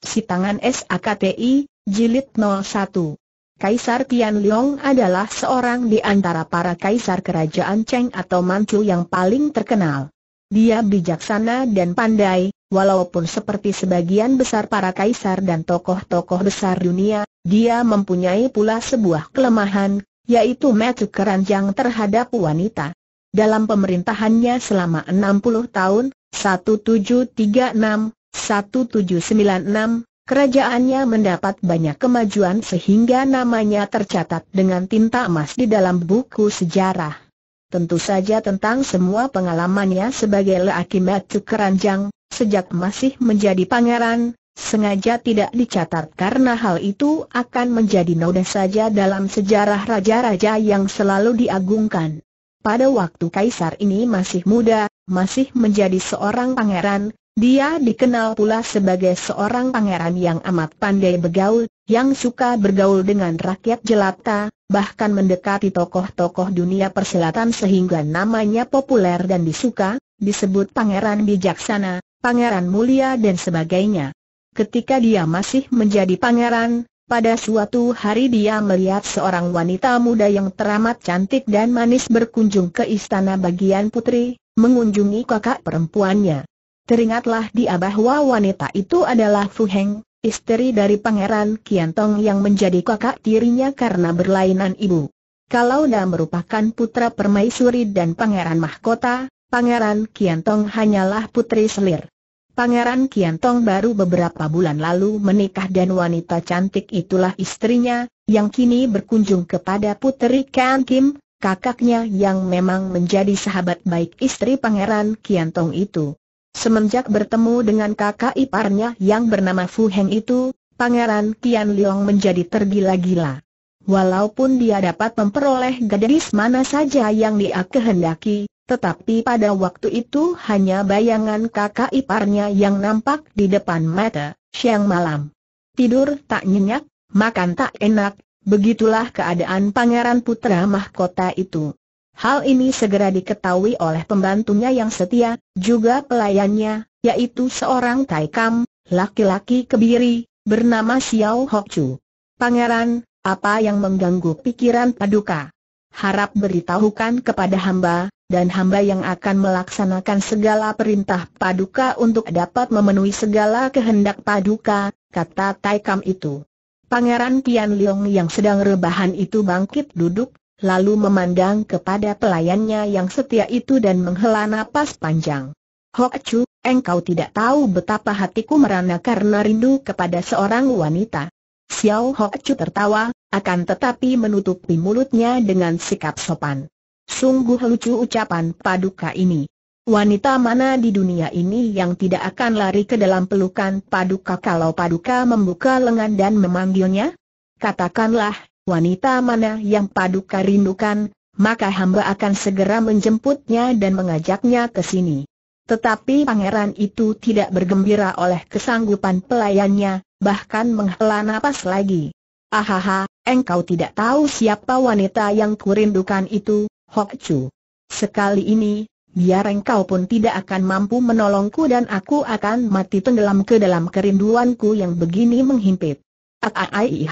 Si Tangan SAKTI, Jilid 01 Kaisar Tian Liong adalah seorang di antara para kaisar kerajaan Cheng atau Manchu yang paling terkenal. Dia bijaksana dan pandai, walaupun seperti sebagian besar para kaisar dan tokoh-tokoh besar dunia, dia mempunyai pula sebuah kelemahan, yaitu metu keranjang terhadap wanita. Dalam pemerintahannya selama 60 tahun, 1736 1796, kerajaannya mendapat banyak kemajuan sehingga namanya tercatat dengan tinta emas di dalam buku sejarah. Tentu saja tentang semua pengalamannya sebagai lelaki Matu Keranjang, sejak masih menjadi pangeran, sengaja tidak dicatat karena hal itu akan menjadi noda saja dalam sejarah raja-raja yang selalu diagungkan. Pada waktu kaisar ini masih muda, masih menjadi seorang pangeran, dia dikenal pula sebagai seorang pangeran yang amat pandai bergaul, yang suka bergaul dengan rakyat jelata, bahkan mendekati tokoh-tokoh dunia perselatan sehingga namanya populer dan disuka, disebut pangeran bijaksana, pangeran mulia dan sebagainya. Ketika dia masih menjadi pangeran, pada suatu hari dia melihat seorang wanita muda yang teramat cantik dan manis berkunjung ke istana bagian putri, mengunjungi kakak perempuannya. Teringatlah dia bahwa wanita itu adalah Fu Heng, istri dari Pangeran Tong yang menjadi kakak tirinya karena berlainan ibu. Kalau dia merupakan putra permaisuri dan Pangeran Mahkota, Pangeran Tong hanyalah putri selir. Pangeran Tong baru beberapa bulan lalu menikah dan wanita cantik itulah istrinya, yang kini berkunjung kepada putri Kian Kim, kakaknya yang memang menjadi sahabat baik istri Pangeran Tong itu. Semenjak bertemu dengan kakak iparnya yang bernama Fu Heng itu, Pangeran Tian Liong menjadi tergila-gila. Walaupun dia dapat memperoleh gadis mana saja yang dia kehendaki, tetapi pada waktu itu hanya bayangan kakak iparnya yang nampak di depan mata, siang malam. Tidur tak nyenyak, makan tak enak, begitulah keadaan Pangeran Putra Mahkota itu. Hal ini segera diketahui oleh pembantunya yang setia, juga pelayannya, yaitu seorang Taikam, laki-laki kebiri, bernama Xiao Hock Chu. Pangeran, apa yang mengganggu pikiran Paduka? Harap beritahukan kepada hamba, dan hamba yang akan melaksanakan segala perintah Paduka untuk dapat memenuhi segala kehendak Paduka, kata Taikam itu. Pangeran Tian Liang yang sedang rebahan itu bangkit duduk, lalu memandang kepada pelayannya yang setia itu dan menghela nafas panjang. Hok Chu, engkau tidak tahu betapa hatiku merana karena rindu kepada seorang wanita. Xiao Hok Chu tertawa, akan tetapi menutupi mulutnya dengan sikap sopan. Sungguh lucu ucapan paduka ini. Wanita mana di dunia ini yang tidak akan lari ke dalam pelukan paduka kalau paduka membuka lengan dan memanggilnya? Katakanlah, wanita mana yang paduka rindukan, maka hamba akan segera menjemputnya dan mengajaknya ke sini. Tetapi pangeran itu tidak bergembira oleh kesanggupan pelayannya, bahkan menghela napas lagi. Ahaha, engkau tidak tahu siapa wanita yang kurindukan itu, Hok Chu. Sekali ini, biar engkau pun tidak akan mampu menolongku dan aku akan mati tenggelam ke dalam kerinduanku yang begini menghimpit. Aaih.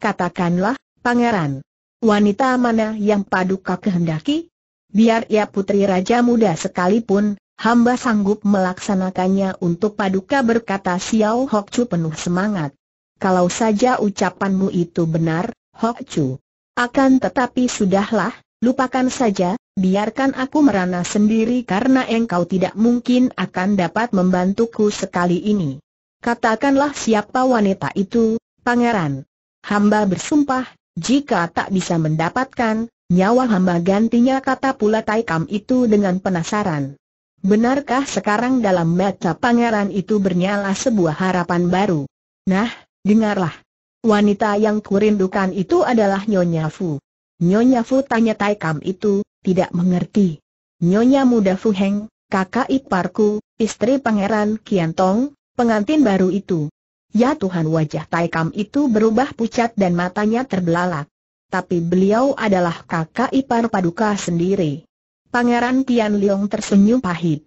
Katakanlah, Pangeran, wanita mana yang paduka kehendaki? Biar ia putri raja muda sekalipun, hamba sanggup melaksanakannya untuk paduka berkata Xiao Hok Chu penuh semangat. Kalau saja ucapanmu itu benar, Hok Chu. Akan tetapi sudahlah, lupakan saja, biarkan aku merana sendiri karena engkau tidak mungkin akan dapat membantuku sekali ini. Katakanlah siapa wanita itu, pangeran. Hamba bersumpah, jika tak bisa mendapatkan, nyawa hamba gantinya kata pula Taikam itu dengan penasaran. Benarkah sekarang dalam mata pangeran itu bernyala sebuah harapan baru? Nah, dengarlah. Wanita yang kurindukan itu adalah Nyonya Fu. Nyonya Fu tanya Taikam itu, tidak mengerti. Nyonya muda Fu Heng, kakak iparku, istri pangeran Kiantong, pengantin baru itu. Ya Tuhan wajah Taikam itu berubah pucat dan matanya terbelalak. Tapi beliau adalah kakak ipar paduka sendiri. Pangeran Tian Leong tersenyum pahit.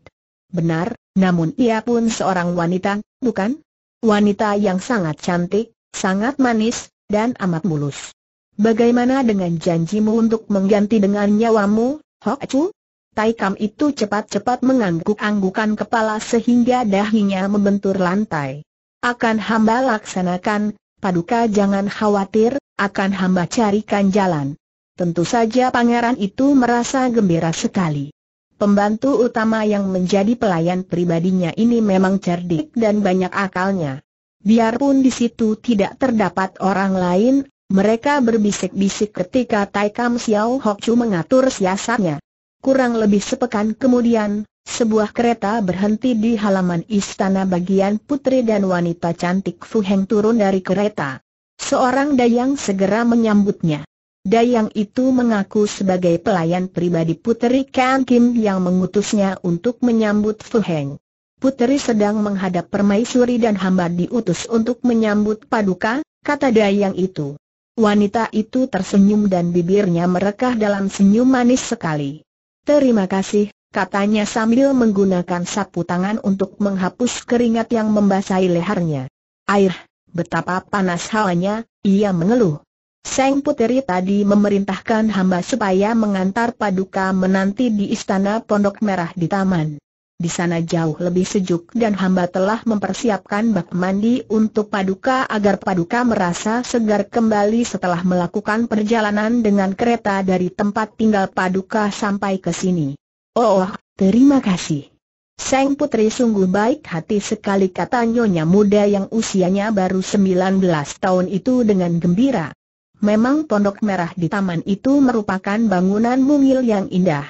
Benar, namun ia pun seorang wanita, bukan? Wanita yang sangat cantik, sangat manis, dan amat mulus. Bagaimana dengan janjimu untuk mengganti dengan nyawamu, Hok Chu? Taikam itu cepat-cepat mengangguk-anggukan kepala sehingga dahinya membentur lantai. Akan hamba laksanakan, paduka jangan khawatir, akan hamba carikan jalan. Tentu saja pangeran itu merasa gembira sekali. Pembantu utama yang menjadi pelayan pribadinya ini memang cerdik dan banyak akalnya. Biarpun di situ tidak terdapat orang lain, mereka berbisik-bisik ketika Tai Kam Xiao Hok Chu mengatur siasatnya. Kurang lebih sepekan kemudian, sebuah kereta berhenti di halaman istana bagian putri dan wanita cantik Fu Heng turun dari kereta. Seorang dayang segera menyambutnya. Dayang itu mengaku sebagai pelayan pribadi putri Kan Kim yang mengutusnya untuk menyambut Fu Heng. Putri sedang menghadap permaisuri dan hamba diutus untuk menyambut paduka, kata dayang itu. Wanita itu tersenyum dan bibirnya merekah dalam senyum manis sekali. Terima kasih, katanya sambil menggunakan sapu tangan untuk menghapus keringat yang membasahi lehernya. Air, betapa panas hawanya, ia mengeluh. Seng Puteri tadi memerintahkan hamba supaya mengantar Paduka menanti di Istana Pondok Merah di taman. Di sana jauh lebih sejuk dan hamba telah mempersiapkan bak mandi untuk Paduka agar Paduka merasa segar kembali setelah melakukan perjalanan dengan kereta dari tempat tinggal Paduka sampai ke sini. Oh, oh, terima kasih. Sang putri sungguh baik hati sekali kata nyonya muda yang usianya baru 19 tahun itu dengan gembira. Memang pondok merah di taman itu merupakan bangunan mungil yang indah.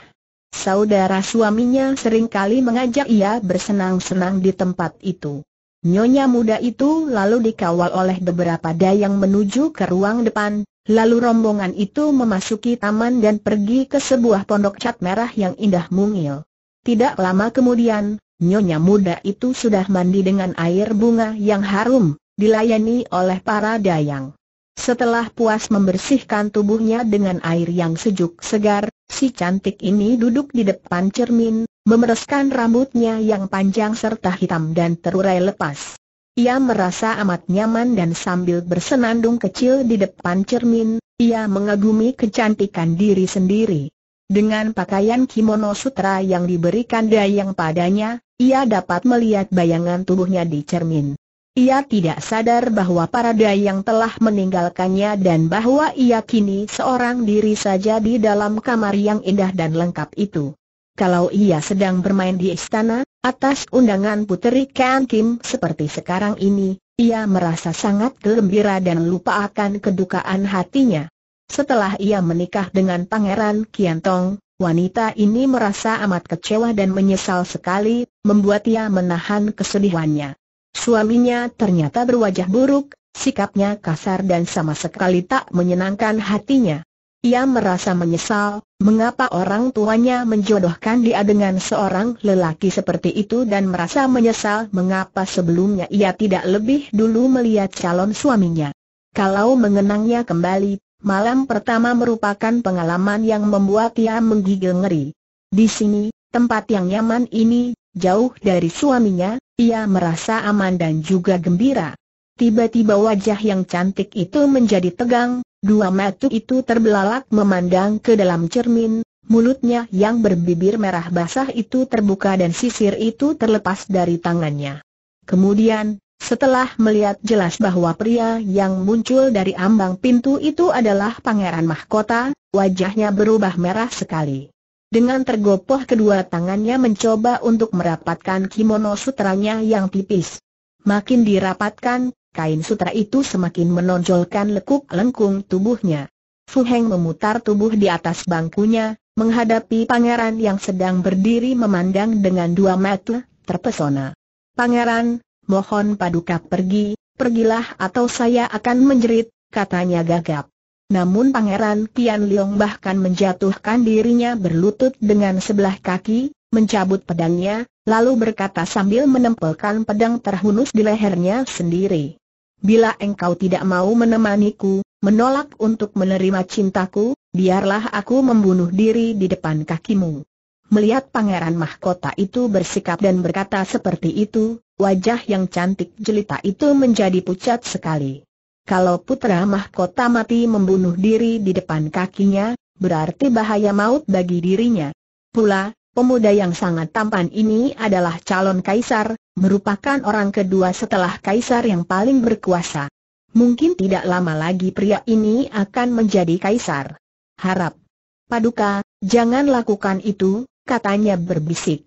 Saudara suaminya seringkali mengajak ia bersenang-senang di tempat itu. Nyonya muda itu lalu dikawal oleh beberapa dayang menuju ke ruang depan, lalu rombongan itu memasuki taman dan pergi ke sebuah pondok cat merah yang indah mungil. Tidak lama kemudian, nyonya muda itu sudah mandi dengan air bunga yang harum, dilayani oleh para dayang. Setelah puas membersihkan tubuhnya dengan air yang sejuk segar, si cantik ini duduk di depan cermin, memereskan rambutnya yang panjang serta hitam dan terurai lepas. Ia merasa amat nyaman dan sambil bersenandung kecil di depan cermin, ia mengagumi kecantikan diri sendiri. Dengan pakaian kimono sutra yang diberikan dayang padanya, ia dapat melihat bayangan tubuhnya di cermin. Ia tidak sadar bahwa para dayang telah meninggalkannya dan bahwa ia kini seorang diri saja di dalam kamar yang indah dan lengkap itu kalau ia sedang bermain di istana, atas undangan Puteri Kan Kim seperti sekarang ini, ia merasa sangat gembira dan lupa akan kedukaan hatinya. Setelah ia menikah dengan Pangeran Kiantong, wanita ini merasa amat kecewa dan menyesal sekali, membuat ia menahan kesedihannya. Suaminya ternyata berwajah buruk, sikapnya kasar dan sama sekali tak menyenangkan hatinya. Ia merasa menyesal, mengapa orang tuanya menjodohkan dia dengan seorang lelaki seperti itu dan merasa menyesal mengapa sebelumnya ia tidak lebih dulu melihat calon suaminya. Kalau mengenangnya kembali, malam pertama merupakan pengalaman yang membuat ia menggigil ngeri. Di sini, tempat yang nyaman ini, jauh dari suaminya, ia merasa aman dan juga gembira. Tiba-tiba wajah yang cantik itu menjadi tegang, dua mata itu terbelalak memandang ke dalam cermin, mulutnya yang berbibir merah basah itu terbuka dan sisir itu terlepas dari tangannya. Kemudian, setelah melihat jelas bahwa pria yang muncul dari ambang pintu itu adalah Pangeran Mahkota, wajahnya berubah merah sekali. Dengan tergopoh kedua tangannya mencoba untuk merapatkan kimono sutranya yang tipis. Makin dirapatkan, kain sutra itu semakin menonjolkan lekuk lengkung tubuhnya. Fu Heng memutar tubuh di atas bangkunya, menghadapi pangeran yang sedang berdiri memandang dengan dua mata terpesona. Pangeran, mohon paduka pergi, pergilah atau saya akan menjerit, katanya gagap. Namun pangeran Tian Liong bahkan menjatuhkan dirinya berlutut dengan sebelah kaki, mencabut pedangnya, lalu berkata sambil menempelkan pedang terhunus di lehernya sendiri. Bila engkau tidak mau menemaniku, menolak untuk menerima cintaku, biarlah aku membunuh diri di depan kakimu. Melihat pangeran mahkota itu bersikap dan berkata seperti itu, wajah yang cantik jelita itu menjadi pucat sekali. Kalau putra mahkota mati membunuh diri di depan kakinya, berarti bahaya maut bagi dirinya. Pula, Pemuda yang sangat tampan ini adalah calon kaisar, merupakan orang kedua setelah kaisar yang paling berkuasa. Mungkin tidak lama lagi pria ini akan menjadi kaisar. Harap. Paduka, jangan lakukan itu, katanya berbisik.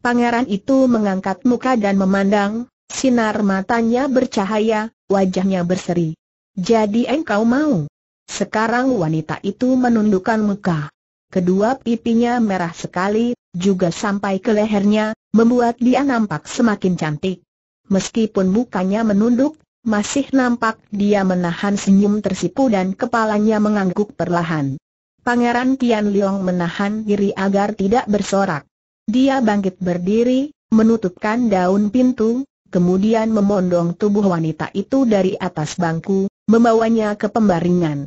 Pangeran itu mengangkat muka dan memandang, sinar matanya bercahaya, wajahnya berseri. Jadi engkau mau? Sekarang wanita itu menundukkan muka kedua pipinya merah sekali, juga sampai ke lehernya, membuat dia nampak semakin cantik. Meskipun mukanya menunduk, masih nampak dia menahan senyum tersipu dan kepalanya mengangguk perlahan. Pangeran Tian Liong menahan diri agar tidak bersorak. Dia bangkit berdiri, menutupkan daun pintu, kemudian memondong tubuh wanita itu dari atas bangku, membawanya ke pembaringan.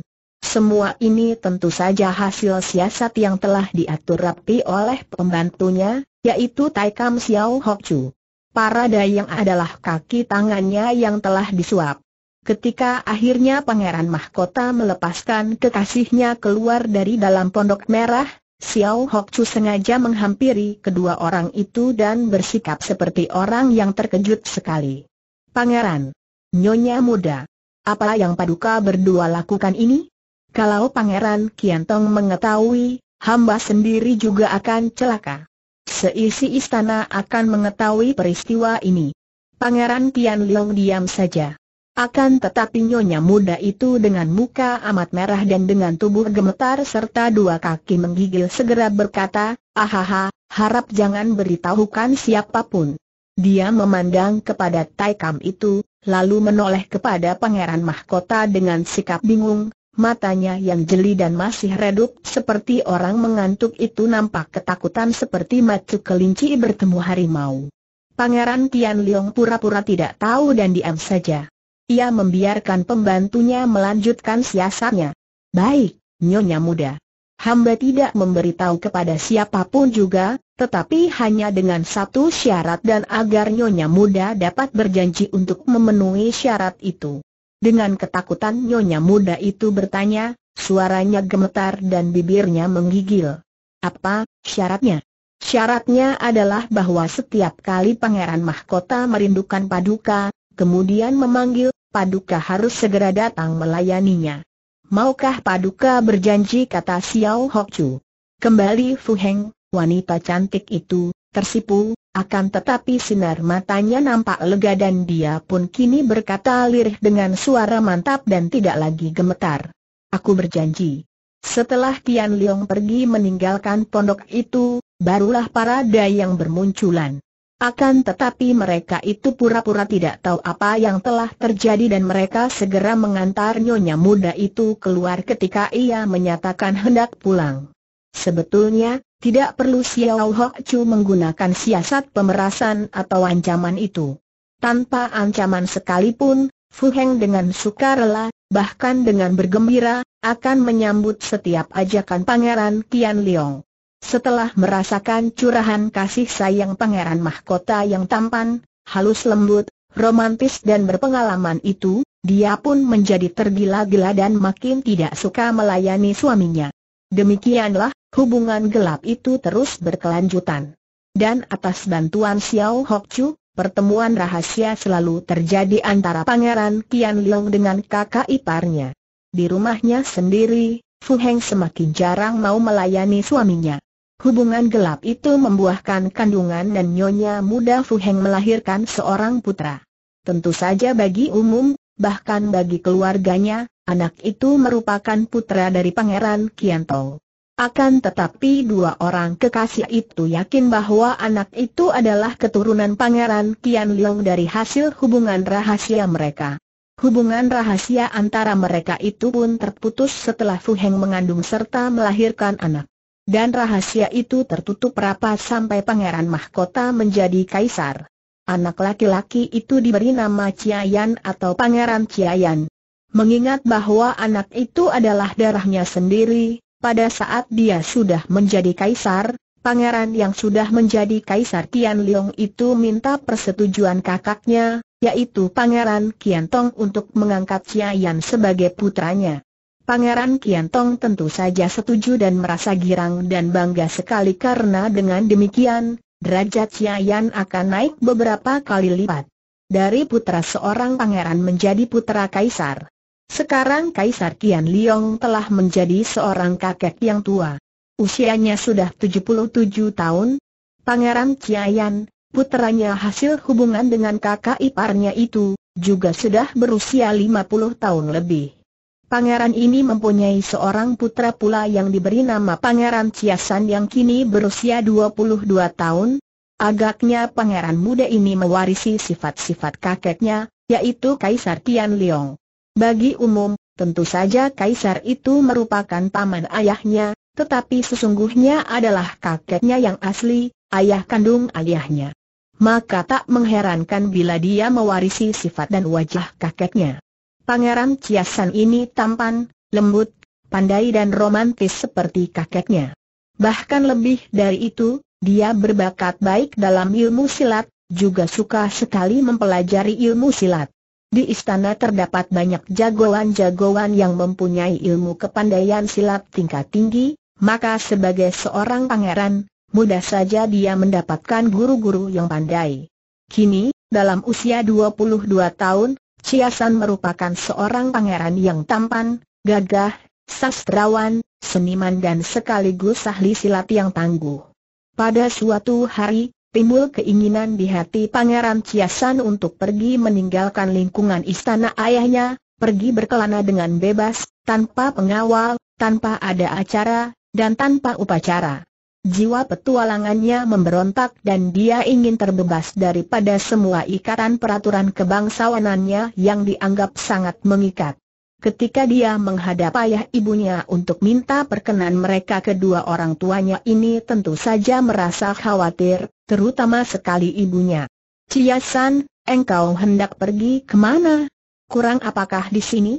Semua ini tentu saja hasil siasat yang telah diatur rapi oleh pembantunya, yaitu Tai Kam Xiao Hok Chu. Para dayang adalah kaki tangannya yang telah disuap. Ketika akhirnya Pangeran Mahkota melepaskan kekasihnya keluar dari dalam pondok merah, Xiao Hok Chu sengaja menghampiri kedua orang itu dan bersikap seperti orang yang terkejut sekali. Pangeran, Nyonya muda, apa yang paduka berdua lakukan ini? Kalau Pangeran Kiantong mengetahui, hamba sendiri juga akan celaka. Seisi istana akan mengetahui peristiwa ini. Pangeran Tian Leong diam saja. Akan tetapi nyonya muda itu dengan muka amat merah dan dengan tubuh gemetar serta dua kaki menggigil segera berkata, Ahaha, harap jangan beritahukan siapapun. Dia memandang kepada Taikam itu, lalu menoleh kepada Pangeran Mahkota dengan sikap bingung, Matanya yang jeli dan masih redup seperti orang mengantuk itu nampak ketakutan seperti macu kelinci bertemu harimau. Pangeran Tian Liong pura-pura tidak tahu dan diam saja. Ia membiarkan pembantunya melanjutkan siasatnya. Baik, Nyonya muda. Hamba tidak memberitahu kepada siapapun juga, tetapi hanya dengan satu syarat dan agar Nyonya muda dapat berjanji untuk memenuhi syarat itu. Dengan ketakutan nyonya muda itu bertanya, suaranya gemetar dan bibirnya menggigil. Apa syaratnya? Syaratnya adalah bahwa setiap kali Pangeran Mahkota merindukan Paduka, kemudian memanggil, Paduka harus segera datang melayaninya. Maukah Paduka berjanji kata Xiao Chu. Kembali Fu Heng, wanita cantik itu, tersipu, akan tetapi sinar matanya nampak lega dan dia pun kini berkata lirih dengan suara mantap dan tidak lagi gemetar. Aku berjanji. Setelah Tian Liang pergi meninggalkan pondok itu, barulah para dayang bermunculan. Akan tetapi mereka itu pura-pura tidak tahu apa yang telah terjadi dan mereka segera mengantar nyonya muda itu keluar ketika ia menyatakan hendak pulang. Sebetulnya, tidak perlu Xiao Hok Chu menggunakan siasat pemerasan atau ancaman itu. Tanpa ancaman sekalipun, Fu Heng dengan sukarela, bahkan dengan bergembira, akan menyambut setiap ajakan Pangeran Qian Liang. Setelah merasakan curahan kasih sayang Pangeran Mahkota yang tampan, halus lembut, romantis dan berpengalaman itu, dia pun menjadi tergila-gila dan makin tidak suka melayani suaminya. Demikianlah, hubungan gelap itu terus berkelanjutan. Dan atas bantuan Xiao Hock Chu, pertemuan rahasia selalu terjadi antara Pangeran Qianlong dengan kakak iparnya. Di rumahnya sendiri, Fu Heng semakin jarang mau melayani suaminya. Hubungan gelap itu membuahkan kandungan dan nyonya muda Fu Heng melahirkan seorang putra. Tentu saja bagi umum, bahkan bagi keluarganya, Anak itu merupakan putra dari Pangeran Kianto. Akan tetapi dua orang kekasih itu yakin bahwa anak itu adalah keturunan Pangeran Kian Leong dari hasil hubungan rahasia mereka. Hubungan rahasia antara mereka itu pun terputus setelah Fu Heng mengandung serta melahirkan anak. Dan rahasia itu tertutup rapat sampai Pangeran Mahkota menjadi kaisar. Anak laki-laki itu diberi nama Ciayan atau Pangeran Ciayan. Mengingat bahwa anak itu adalah darahnya sendiri, pada saat dia sudah menjadi kaisar, pangeran yang sudah menjadi kaisar Tian Liong itu minta persetujuan kakaknya, yaitu pangeran Kian untuk mengangkat Chia Yan sebagai putranya. Pangeran Kian tentu saja setuju dan merasa girang dan bangga sekali karena dengan demikian, derajat Chia Yan akan naik beberapa kali lipat. Dari putra seorang pangeran menjadi putra kaisar. Sekarang Kaisar Kian Liong telah menjadi seorang kakek yang tua. Usianya sudah 77 tahun. Pangeran Chiayan, putranya hasil hubungan dengan kakak iparnya itu, juga sudah berusia 50 tahun lebih. Pangeran ini mempunyai seorang putra pula yang diberi nama Pangeran Ciasan yang kini berusia 22 tahun. Agaknya pangeran muda ini mewarisi sifat-sifat kakeknya, yaitu Kaisar Tian Liong. Bagi umum, tentu saja kaisar itu merupakan paman ayahnya, tetapi sesungguhnya adalah kakeknya yang asli, ayah kandung ayahnya. Maka tak mengherankan bila dia mewarisi sifat dan wajah kakeknya. Pangeran Ciasan ini tampan, lembut, pandai dan romantis seperti kakeknya. Bahkan lebih dari itu, dia berbakat baik dalam ilmu silat, juga suka sekali mempelajari ilmu silat. Di istana terdapat banyak jagoan-jagoan yang mempunyai ilmu kepandaian silat tingkat tinggi, maka sebagai seorang pangeran, mudah saja dia mendapatkan guru-guru yang pandai. Kini, dalam usia 22 tahun, Ciasan merupakan seorang pangeran yang tampan, gagah, sastrawan, seniman dan sekaligus ahli silat yang tangguh. Pada suatu hari, timbul keinginan di hati Pangeran Ciasan untuk pergi meninggalkan lingkungan istana ayahnya, pergi berkelana dengan bebas, tanpa pengawal, tanpa ada acara, dan tanpa upacara. Jiwa petualangannya memberontak dan dia ingin terbebas daripada semua ikatan peraturan kebangsawanannya yang dianggap sangat mengikat. Ketika dia menghadap ayah ibunya untuk minta perkenan mereka kedua orang tuanya ini tentu saja merasa khawatir, terutama sekali ibunya. Ciasan, engkau hendak pergi kemana? Kurang apakah di sini?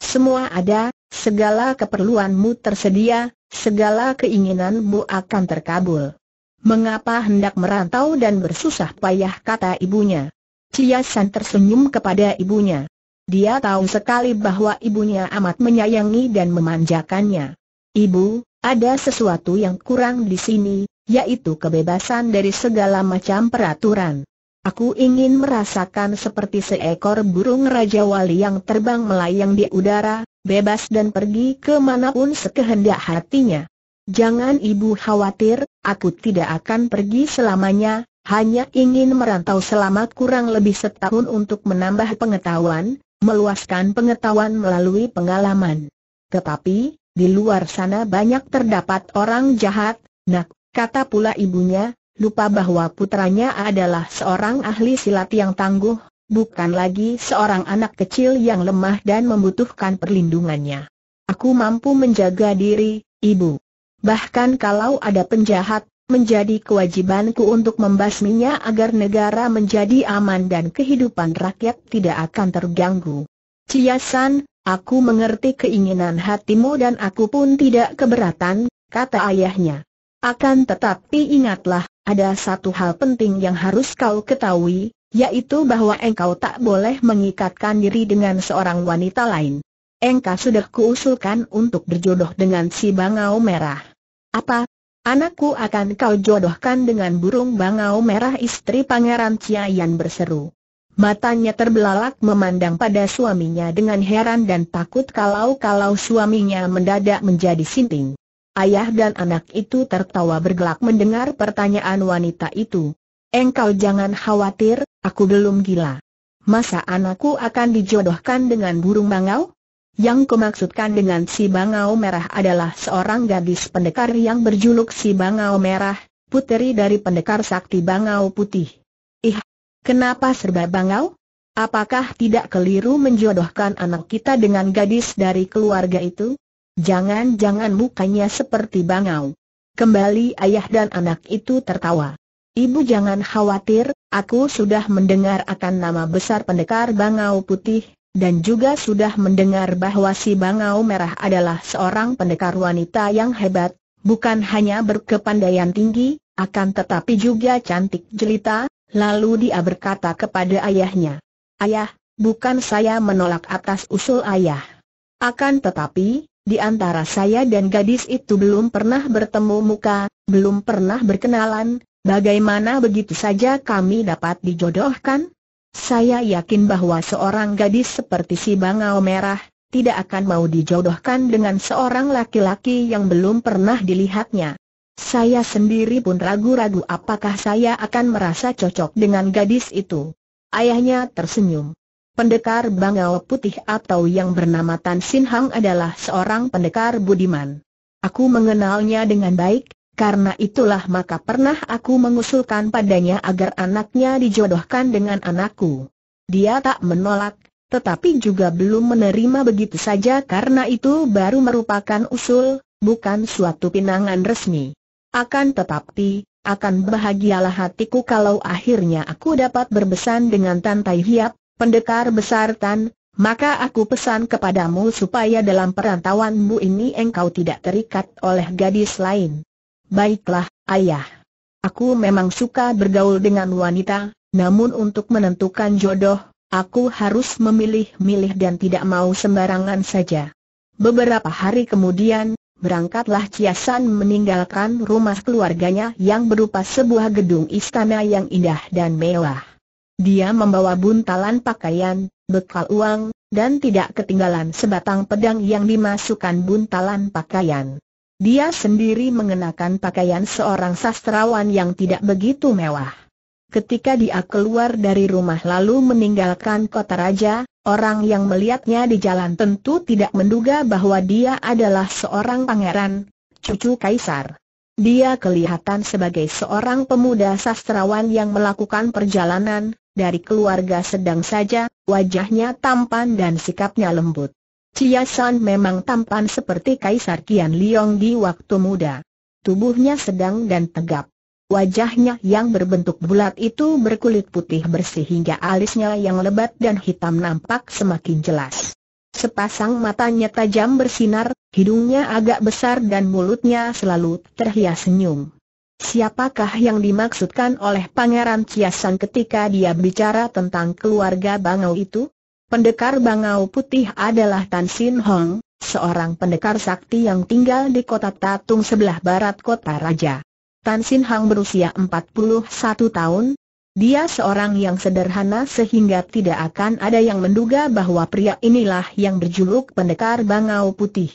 Semua ada, segala keperluanmu tersedia, segala keinginanmu akan terkabul. Mengapa hendak merantau dan bersusah payah kata ibunya? Ciasan tersenyum kepada ibunya. Dia tahu sekali bahwa ibunya amat menyayangi dan memanjakannya. Ibu, ada sesuatu yang kurang di sini, yaitu kebebasan dari segala macam peraturan. Aku ingin merasakan seperti seekor burung Raja Wali yang terbang melayang di udara, bebas dan pergi kemanapun sekehendak hatinya. Jangan ibu khawatir, aku tidak akan pergi selamanya, hanya ingin merantau selama kurang lebih setahun untuk menambah pengetahuan, meluaskan pengetahuan melalui pengalaman. Tetapi, di luar sana banyak terdapat orang jahat, nak, kata pula ibunya, lupa bahwa putranya adalah seorang ahli silat yang tangguh, bukan lagi seorang anak kecil yang lemah dan membutuhkan perlindungannya. Aku mampu menjaga diri, ibu. Bahkan kalau ada penjahat, menjadi kewajibanku untuk membasminya agar negara menjadi aman dan kehidupan rakyat tidak akan terganggu. Ciasan, Aku mengerti keinginan hatimu dan aku pun tidak keberatan, kata ayahnya. Akan tetapi ingatlah, ada satu hal penting yang harus kau ketahui, yaitu bahwa engkau tak boleh mengikatkan diri dengan seorang wanita lain. Engkau sudah kuusulkan untuk berjodoh dengan si bangau merah. Apa? Anakku akan kau jodohkan dengan burung bangau merah istri pangeran Ciayan berseru. Matanya terbelalak memandang pada suaminya dengan heran dan takut kalau-kalau suaminya mendadak menjadi sinting. Ayah dan anak itu tertawa bergelak mendengar pertanyaan wanita itu. Engkau jangan khawatir, aku belum gila. Masa anakku akan dijodohkan dengan burung bangau? Yang kumaksudkan dengan si bangau merah adalah seorang gadis pendekar yang berjuluk si bangau merah, puteri dari pendekar sakti bangau putih. Ih, Kenapa serba bangau? Apakah tidak keliru menjodohkan anak kita dengan gadis dari keluarga itu? Jangan-jangan mukanya seperti bangau. Kembali ayah dan anak itu tertawa. Ibu jangan khawatir, aku sudah mendengar akan nama besar pendekar bangau putih, dan juga sudah mendengar bahwa si Bangau Merah adalah seorang pendekar wanita yang hebat, bukan hanya berkepandaian tinggi, akan tetapi juga cantik jelita, Lalu dia berkata kepada ayahnya, Ayah, bukan saya menolak atas usul ayah. Akan tetapi, di antara saya dan gadis itu belum pernah bertemu muka, belum pernah berkenalan, bagaimana begitu saja kami dapat dijodohkan? Saya yakin bahwa seorang gadis seperti si Bangau Merah, tidak akan mau dijodohkan dengan seorang laki-laki yang belum pernah dilihatnya. Saya sendiri pun ragu-ragu apakah saya akan merasa cocok dengan gadis itu. Ayahnya tersenyum. Pendekar Bangau Putih atau yang bernama Tan Sin Hang adalah seorang pendekar budiman. Aku mengenalnya dengan baik, karena itulah maka pernah aku mengusulkan padanya agar anaknya dijodohkan dengan anakku. Dia tak menolak, tetapi juga belum menerima begitu saja karena itu baru merupakan usul, bukan suatu pinangan resmi. Akan tetapi, akan bahagialah hatiku kalau akhirnya aku dapat berbesan dengan Tan Tai Hiap, pendekar besar Tan, maka aku pesan kepadamu supaya dalam perantauanmu ini engkau tidak terikat oleh gadis lain. Baiklah, ayah. Aku memang suka bergaul dengan wanita, namun untuk menentukan jodoh, aku harus memilih-milih dan tidak mau sembarangan saja. Beberapa hari kemudian, Berangkatlah Ciasan meninggalkan rumah keluarganya yang berupa sebuah gedung istana yang indah dan mewah. Dia membawa buntalan pakaian, bekal uang, dan tidak ketinggalan sebatang pedang yang dimasukkan buntalan pakaian. Dia sendiri mengenakan pakaian seorang sastrawan yang tidak begitu mewah. Ketika dia keluar dari rumah lalu meninggalkan kota raja, orang yang melihatnya di jalan tentu tidak menduga bahwa dia adalah seorang pangeran, cucu kaisar. Dia kelihatan sebagai seorang pemuda sastrawan yang melakukan perjalanan, dari keluarga sedang saja, wajahnya tampan dan sikapnya lembut. Chia San memang tampan seperti Kaisar Qian Liong di waktu muda. Tubuhnya sedang dan tegap. Wajahnya yang berbentuk bulat itu berkulit putih bersih hingga alisnya yang lebat dan hitam nampak semakin jelas. Sepasang matanya tajam bersinar, hidungnya agak besar dan mulutnya selalu terhias senyum. Siapakah yang dimaksudkan oleh Pangeran Ciasan ketika dia bicara tentang keluarga Bangau itu? Pendekar Bangau Putih adalah Tan Sin Hong, seorang pendekar sakti yang tinggal di kota Tatung sebelah barat kota Raja. Tan Sin Hang berusia 41 tahun, dia seorang yang sederhana sehingga tidak akan ada yang menduga bahwa pria inilah yang berjuluk pendekar bangau putih.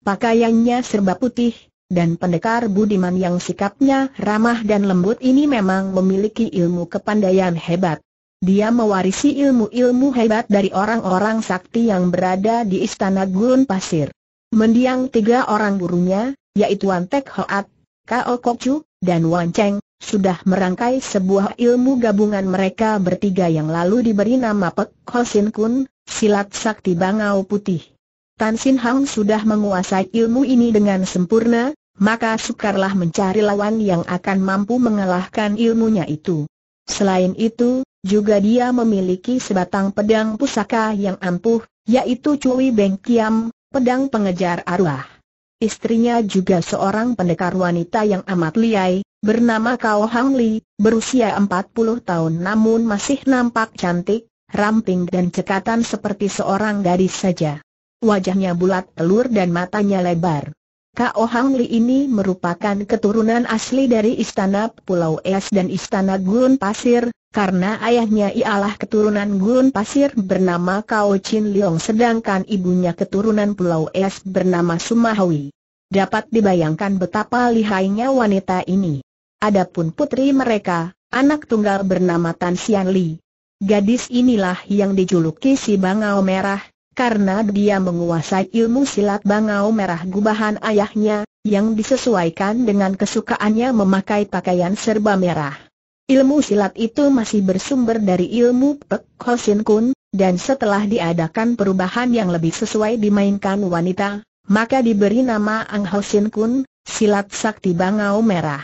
Pakaiannya serba putih, dan pendekar budiman yang sikapnya ramah dan lembut ini memang memiliki ilmu kepandaian hebat. Dia mewarisi ilmu-ilmu hebat dari orang-orang sakti yang berada di Istana Gurun Pasir. Mendiang tiga orang gurunya, yaitu Antek Hoat, Kao Kok dan Wan Cheng, sudah merangkai sebuah ilmu gabungan mereka bertiga yang lalu diberi nama Pek Sin Kun, silat sakti bangau putih. Tan Sin Hang sudah menguasai ilmu ini dengan sempurna, maka sukarlah mencari lawan yang akan mampu mengalahkan ilmunya itu. Selain itu, juga dia memiliki sebatang pedang pusaka yang ampuh, yaitu Cui Beng Kiam, pedang pengejar arwah. Istrinya juga seorang pendekar wanita yang amat liai, bernama Kao Hang Li, berusia 40 tahun namun masih nampak cantik, ramping dan cekatan seperti seorang gadis saja. Wajahnya bulat telur dan matanya lebar. Kao Hang Li ini merupakan keturunan asli dari Istana Pulau Es dan Istana Gurun Pasir, karena ayahnya ialah keturunan gurun pasir bernama Kao Chin Leong sedangkan ibunya keturunan Pulau Es bernama Sumahui. Dapat dibayangkan betapa lihainya wanita ini. Adapun putri mereka, anak tunggal bernama Tan Xian Li. Gadis inilah yang dijuluki si Bangau Merah, karena dia menguasai ilmu silat Bangau Merah gubahan ayahnya, yang disesuaikan dengan kesukaannya memakai pakaian serba merah. Ilmu silat itu masih bersumber dari ilmu Pek Sin Kun, dan setelah diadakan perubahan yang lebih sesuai dimainkan wanita, maka diberi nama Ang Sin Kun, silat sakti bangau merah.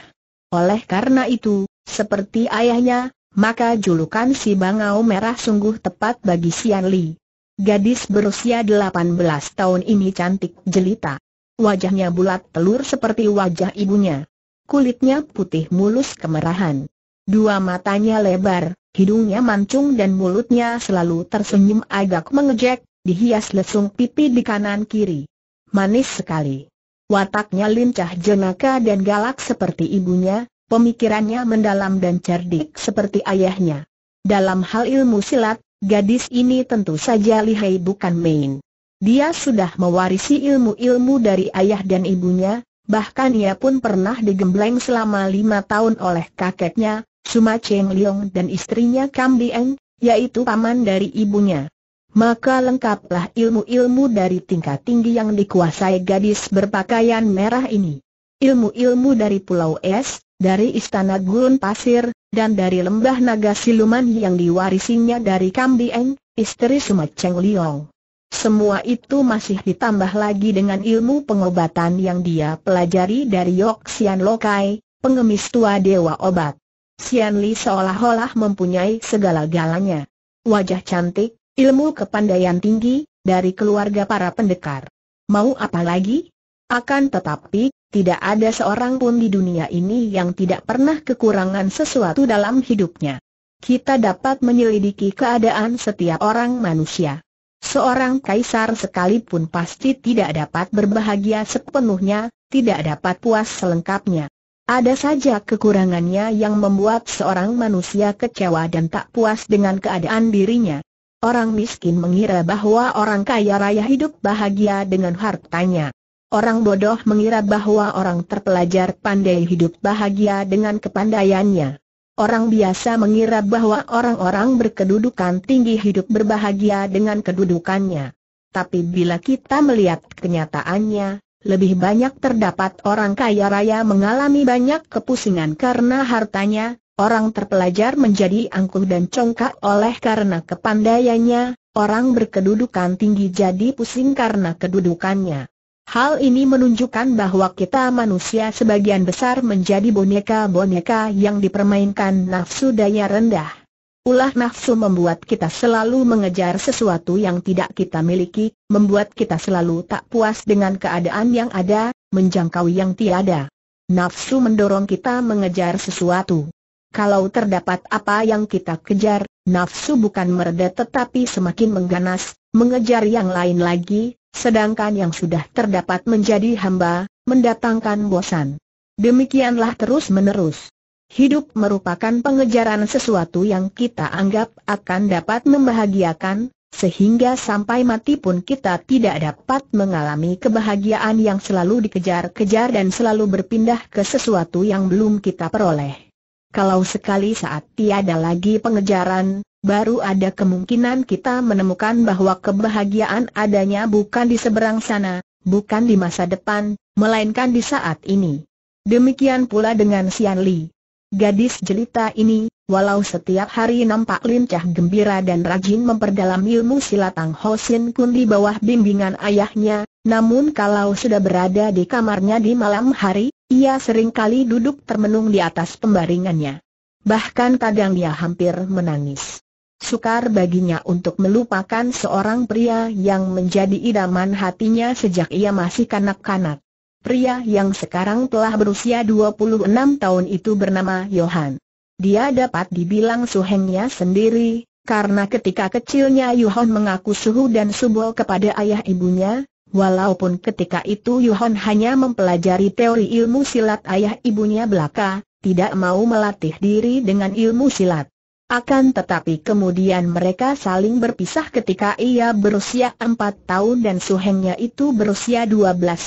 Oleh karena itu, seperti ayahnya, maka julukan si bangau merah sungguh tepat bagi Sian Li. Gadis berusia 18 tahun ini cantik jelita. Wajahnya bulat telur seperti wajah ibunya. Kulitnya putih mulus kemerahan. Dua matanya lebar, hidungnya mancung dan mulutnya selalu tersenyum agak mengejek, dihias lesung pipi di kanan kiri. Manis sekali. Wataknya lincah jenaka dan galak seperti ibunya, pemikirannya mendalam dan cerdik seperti ayahnya. Dalam hal ilmu silat, gadis ini tentu saja lihai bukan main. Dia sudah mewarisi ilmu-ilmu dari ayah dan ibunya, bahkan ia pun pernah digembleng selama lima tahun oleh kakeknya, Suma Cheng Liong dan istrinya Kam Dieng, yaitu paman dari ibunya. Maka lengkaplah ilmu-ilmu dari tingkat tinggi yang dikuasai gadis berpakaian merah ini. Ilmu-ilmu dari Pulau Es, dari Istana Gurun Pasir, dan dari Lembah Naga Siluman yang diwarisinya dari Kam Dieng, istri Suma Cheng Liong. Semua itu masih ditambah lagi dengan ilmu pengobatan yang dia pelajari dari Yoxian Lokai, pengemis tua dewa obat. Xian Li seolah-olah mempunyai segala-galanya. Wajah cantik, ilmu kepandaian tinggi, dari keluarga para pendekar. Mau apa lagi? Akan tetapi, tidak ada seorang pun di dunia ini yang tidak pernah kekurangan sesuatu dalam hidupnya. Kita dapat menyelidiki keadaan setiap orang manusia. Seorang kaisar sekalipun pasti tidak dapat berbahagia sepenuhnya, tidak dapat puas selengkapnya. Ada saja kekurangannya yang membuat seorang manusia kecewa dan tak puas dengan keadaan dirinya. Orang miskin mengira bahwa orang kaya raya hidup bahagia dengan hartanya. Orang bodoh mengira bahwa orang terpelajar pandai hidup bahagia dengan kepandaiannya. Orang biasa mengira bahwa orang-orang berkedudukan tinggi hidup berbahagia dengan kedudukannya. Tapi bila kita melihat kenyataannya, lebih banyak terdapat orang kaya raya mengalami banyak kepusingan karena hartanya, orang terpelajar menjadi angkuh dan congkak oleh karena kepandaiannya, orang berkedudukan tinggi jadi pusing karena kedudukannya. Hal ini menunjukkan bahwa kita manusia sebagian besar menjadi boneka-boneka yang dipermainkan nafsu daya rendah. Ulah nafsu membuat kita selalu mengejar sesuatu yang tidak kita miliki, membuat kita selalu tak puas dengan keadaan yang ada, menjangkau yang tiada. Nafsu mendorong kita mengejar sesuatu. Kalau terdapat apa yang kita kejar, nafsu bukan mereda tetapi semakin mengganas, mengejar yang lain lagi, sedangkan yang sudah terdapat menjadi hamba, mendatangkan bosan. Demikianlah terus menerus. Hidup merupakan pengejaran sesuatu yang kita anggap akan dapat membahagiakan, sehingga sampai mati pun kita tidak dapat mengalami kebahagiaan yang selalu dikejar-kejar dan selalu berpindah ke sesuatu yang belum kita peroleh. Kalau sekali saat tiada lagi pengejaran, baru ada kemungkinan kita menemukan bahwa kebahagiaan adanya bukan di seberang sana, bukan di masa depan, melainkan di saat ini. Demikian pula dengan Xian Li. Gadis jelita ini, walau setiap hari nampak lincah gembira dan rajin memperdalam ilmu silatang Sin Kun di bawah bimbingan ayahnya, namun kalau sudah berada di kamarnya di malam hari, ia sering kali duduk termenung di atas pembaringannya. Bahkan kadang dia hampir menangis. Sukar baginya untuk melupakan seorang pria yang menjadi idaman hatinya sejak ia masih kanak-kanak. Pria yang sekarang telah berusia 26 tahun itu bernama Johan. Dia dapat dibilang suhengnya sendiri, karena ketika kecilnya Yohan mengaku suhu dan subol kepada ayah ibunya, walaupun ketika itu Yohan hanya mempelajari teori ilmu silat ayah ibunya belaka, tidak mau melatih diri dengan ilmu silat. Akan tetapi kemudian mereka saling berpisah ketika ia berusia 4 tahun dan suhengnya itu berusia 12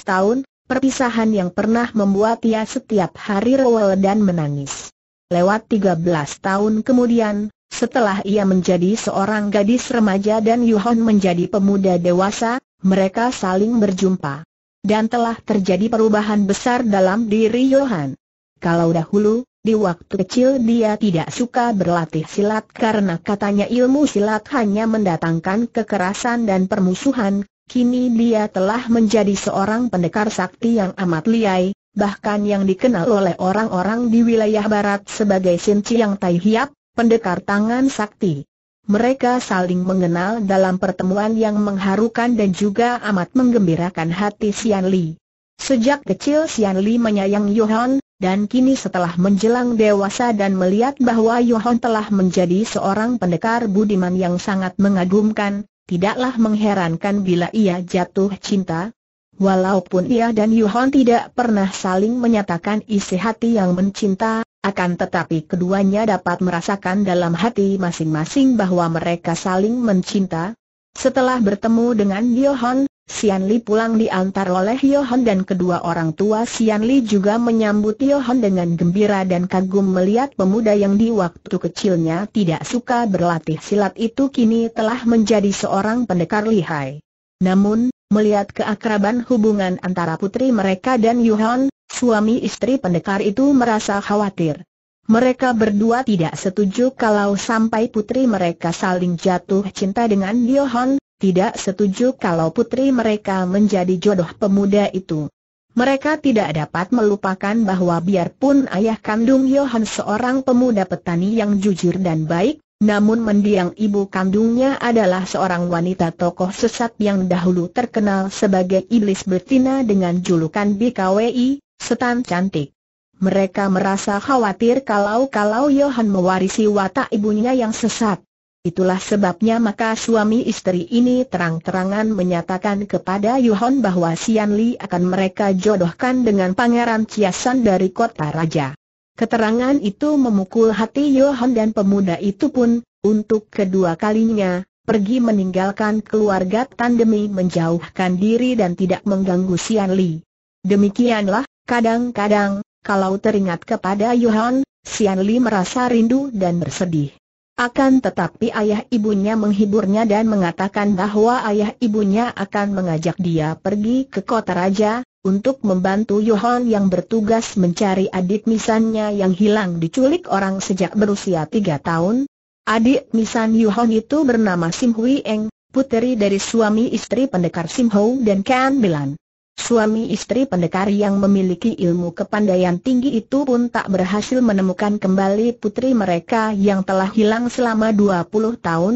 tahun, perpisahan yang pernah membuat ia setiap hari rewel dan menangis. Lewat 13 tahun kemudian, setelah ia menjadi seorang gadis remaja dan Yuhon menjadi pemuda dewasa, mereka saling berjumpa. Dan telah terjadi perubahan besar dalam diri Yuhon. Kalau dahulu, di waktu kecil dia tidak suka berlatih silat karena katanya ilmu silat hanya mendatangkan kekerasan dan permusuhan, Kini dia telah menjadi seorang pendekar sakti yang amat liai, bahkan yang dikenal oleh orang-orang di wilayah barat sebagai Sin Chiang Tai Hiap, pendekar tangan sakti. Mereka saling mengenal dalam pertemuan yang mengharukan dan juga amat menggembirakan hati Sian Li. Sejak kecil Sian Li menyayang Yohan, dan kini setelah menjelang dewasa dan melihat bahwa Yohan telah menjadi seorang pendekar budiman yang sangat mengagumkan, tidaklah mengherankan bila ia jatuh cinta. Walaupun ia dan Yuhan tidak pernah saling menyatakan isi hati yang mencinta, akan tetapi keduanya dapat merasakan dalam hati masing-masing bahwa mereka saling mencinta. Setelah bertemu dengan Yuhan. Sian Li pulang diantar oleh Yohan dan kedua orang tua Sian Li juga menyambut Yohan dengan gembira dan kagum melihat pemuda yang di waktu kecilnya tidak suka berlatih silat itu kini telah menjadi seorang pendekar lihai. Namun, melihat keakraban hubungan antara putri mereka dan Yohan, suami istri pendekar itu merasa khawatir. Mereka berdua tidak setuju kalau sampai putri mereka saling jatuh cinta dengan Yohan, tidak setuju kalau putri mereka menjadi jodoh pemuda itu. Mereka tidak dapat melupakan bahwa biarpun ayah kandung Johan seorang pemuda petani yang jujur dan baik, namun mendiang ibu kandungnya adalah seorang wanita tokoh sesat yang dahulu terkenal sebagai iblis betina dengan julukan BKWI, setan cantik. Mereka merasa khawatir kalau-kalau Johan mewarisi watak ibunya yang sesat. Itulah sebabnya maka suami istri ini terang-terangan menyatakan kepada Yuhon bahwa Sian Li akan mereka jodohkan dengan Pangeran Ciasan dari kota raja. Keterangan itu memukul hati Yuhon dan pemuda itu pun, untuk kedua kalinya, pergi meninggalkan keluarga Tan demi menjauhkan diri dan tidak mengganggu Sian Li. Demikianlah, kadang-kadang, kalau teringat kepada Yuhon, Sian Li merasa rindu dan bersedih. Akan tetapi ayah ibunya menghiburnya dan mengatakan bahwa ayah ibunya akan mengajak dia pergi ke kota raja, untuk membantu Yohan yang bertugas mencari adik misannya yang hilang diculik orang sejak berusia tiga tahun. Adik misan Yohan itu bernama Sim Hui Eng, puteri dari suami istri pendekar Sim Ho dan Kan Bilan. Suami istri pendekar yang memiliki ilmu kepandaian tinggi itu pun tak berhasil menemukan kembali putri mereka yang telah hilang selama 20 tahun.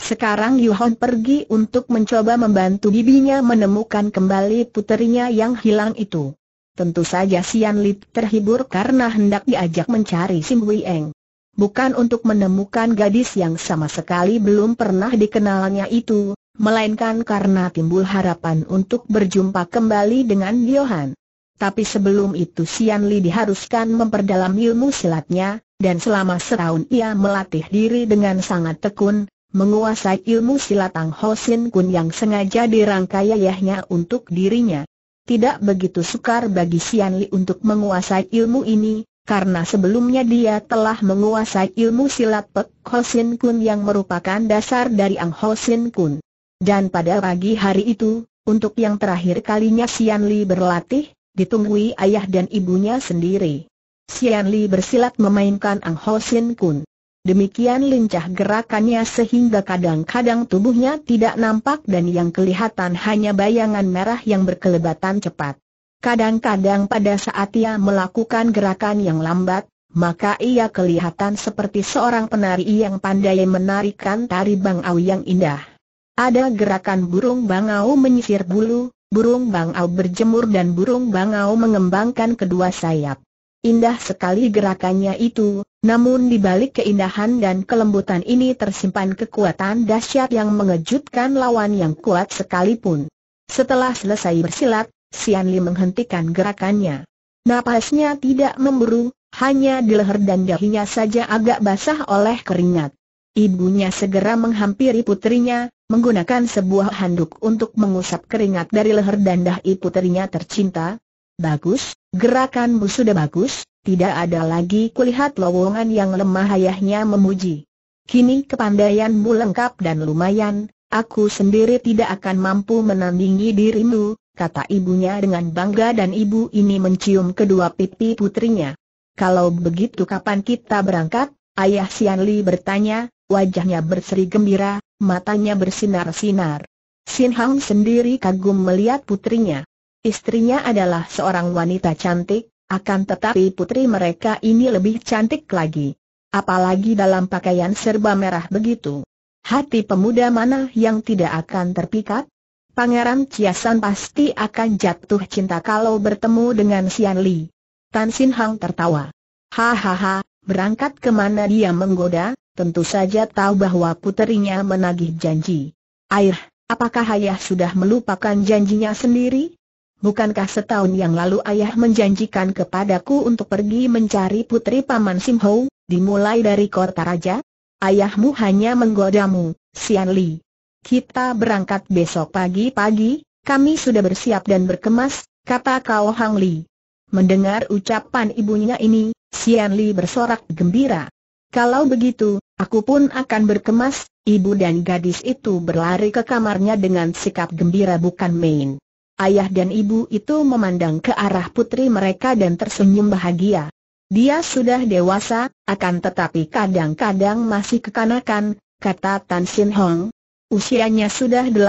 Sekarang Yuhon pergi untuk mencoba membantu bibinya menemukan kembali putrinya yang hilang itu. Tentu saja Sian Lip terhibur karena hendak diajak mencari Sim Wei Eng. Bukan untuk menemukan gadis yang sama sekali belum pernah dikenalnya itu, melainkan karena timbul harapan untuk berjumpa kembali dengan Johan. Tapi sebelum itu Sian Li diharuskan memperdalam ilmu silatnya, dan selama setahun ia melatih diri dengan sangat tekun, menguasai ilmu silat Ang Ho Sin Kun yang sengaja dirangkai ayahnya untuk dirinya. Tidak begitu sukar bagi Sian Li untuk menguasai ilmu ini, karena sebelumnya dia telah menguasai ilmu silat Pek Ho Sin Kun yang merupakan dasar dari Ang Ho Sin Kun. Dan pada pagi hari itu, untuk yang terakhir kalinya Sian Li berlatih, ditunggui ayah dan ibunya sendiri. Sian Li bersilat memainkan Ang Ho Sin Kun. Demikian lincah gerakannya sehingga kadang-kadang tubuhnya tidak nampak dan yang kelihatan hanya bayangan merah yang berkelebatan cepat. Kadang-kadang pada saat ia melakukan gerakan yang lambat, maka ia kelihatan seperti seorang penari yang pandai menarikan tari bangau yang indah. Ada gerakan burung bangau menyisir bulu, burung bangau berjemur dan burung bangau mengembangkan kedua sayap. Indah sekali gerakannya itu, namun di balik keindahan dan kelembutan ini tersimpan kekuatan dahsyat yang mengejutkan lawan yang kuat sekalipun. Setelah selesai bersilat, Sian Li menghentikan gerakannya. Napasnya tidak memburu, hanya di leher dan dahinya saja agak basah oleh keringat. Ibunya segera menghampiri putrinya, menggunakan sebuah handuk untuk mengusap keringat dari leher dan dahi puterinya tercinta. Bagus, gerakanmu sudah bagus, tidak ada lagi kulihat lowongan yang lemah ayahnya memuji. Kini kepandaianmu lengkap dan lumayan, aku sendiri tidak akan mampu menandingi dirimu, kata ibunya dengan bangga dan ibu ini mencium kedua pipi putrinya. Kalau begitu kapan kita berangkat? Ayah Sianli bertanya, Wajahnya berseri gembira, matanya bersinar-sinar. Sin Hang sendiri kagum melihat putrinya. Istrinya adalah seorang wanita cantik, akan tetapi putri mereka ini lebih cantik lagi. Apalagi dalam pakaian serba merah begitu. Hati pemuda mana yang tidak akan terpikat? Pangeran Ciasan pasti akan jatuh cinta kalau bertemu dengan Sian Li. Tan Sin Hang tertawa. Hahaha, berangkat kemana dia menggoda? tentu saja tahu bahwa puterinya menagih janji. Air, apakah ayah sudah melupakan janjinya sendiri? Bukankah setahun yang lalu ayah menjanjikan kepadaku untuk pergi mencari putri paman Simho, dimulai dari kota raja? Ayahmu hanya menggodamu, Sian Li. Kita berangkat besok pagi-pagi, kami sudah bersiap dan berkemas, kata Kao Hang Li. Mendengar ucapan ibunya ini, Sian Li bersorak gembira. Kalau begitu, Aku pun akan berkemas, ibu dan gadis itu berlari ke kamarnya dengan sikap gembira bukan main. Ayah dan ibu itu memandang ke arah putri mereka dan tersenyum bahagia. Dia sudah dewasa, akan tetapi kadang-kadang masih kekanakan, kata Tan Sin Hong. Usianya sudah 18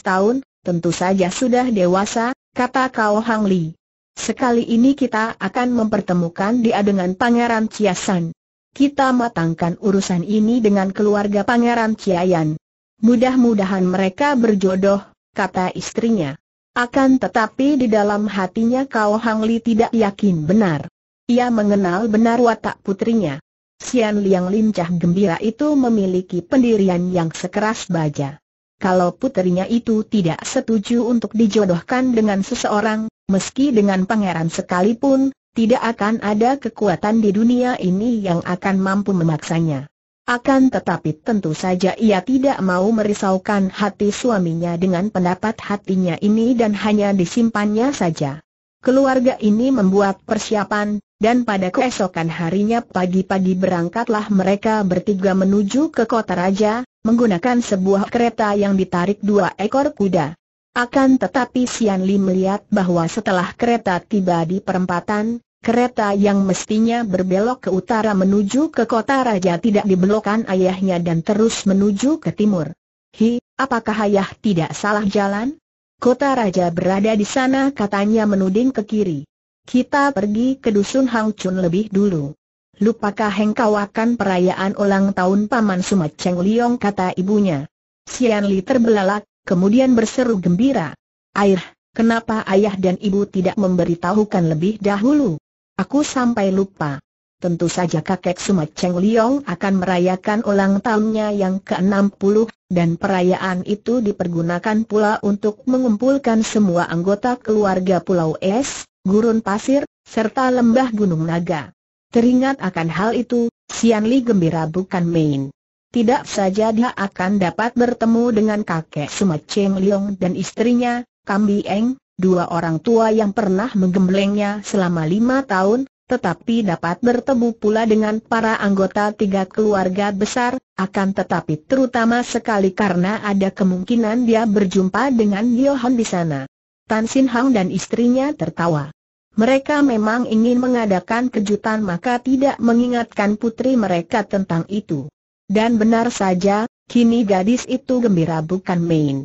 tahun, tentu saja sudah dewasa, kata Kao Hang Li. Sekali ini kita akan mempertemukan dia dengan Pangeran San. Kita matangkan urusan ini dengan keluarga Pangeran Cian. Mudah-mudahan mereka berjodoh, kata istrinya. Akan tetapi di dalam hatinya Kau Hang Li tidak yakin benar. Ia mengenal benar watak putrinya. Sian Liang lincah gembira itu memiliki pendirian yang sekeras baja. Kalau putrinya itu tidak setuju untuk dijodohkan dengan seseorang, meski dengan pangeran sekalipun, tidak akan ada kekuatan di dunia ini yang akan mampu memaksanya. Akan tetapi tentu saja ia tidak mau merisaukan hati suaminya dengan pendapat hatinya ini dan hanya disimpannya saja. Keluarga ini membuat persiapan, dan pada keesokan harinya pagi-pagi berangkatlah mereka bertiga menuju ke kota raja, menggunakan sebuah kereta yang ditarik dua ekor kuda. Akan tetapi Sian Li melihat bahwa setelah kereta tiba di perempatan, Kereta yang mestinya berbelok ke utara menuju ke kota raja tidak dibelokkan ayahnya dan terus menuju ke timur. Hi, apakah ayah tidak salah jalan? Kota raja berada di sana katanya menuding ke kiri. Kita pergi ke dusun Hang Chun lebih dulu. Lupakah engkau akan perayaan ulang tahun Paman Sumat Cheng Liong kata ibunya. Sian Li terbelalak, kemudian berseru gembira. Air, kenapa ayah dan ibu tidak memberitahukan lebih dahulu? Aku sampai lupa. Tentu saja kakek Sumat Cheng Liong akan merayakan ulang tahunnya yang ke-60, dan perayaan itu dipergunakan pula untuk mengumpulkan semua anggota keluarga Pulau Es, Gurun Pasir, serta Lembah Gunung Naga. Teringat akan hal itu, Sian Li gembira bukan main. Tidak saja dia akan dapat bertemu dengan kakek Sumat Cheng Liong dan istrinya, Kambi Eng, dua orang tua yang pernah menggemblengnya selama lima tahun, tetapi dapat bertemu pula dengan para anggota tiga keluarga besar, akan tetapi terutama sekali karena ada kemungkinan dia berjumpa dengan Yohan di sana. Tan Sin Hang dan istrinya tertawa. Mereka memang ingin mengadakan kejutan maka tidak mengingatkan putri mereka tentang itu. Dan benar saja, kini gadis itu gembira bukan main.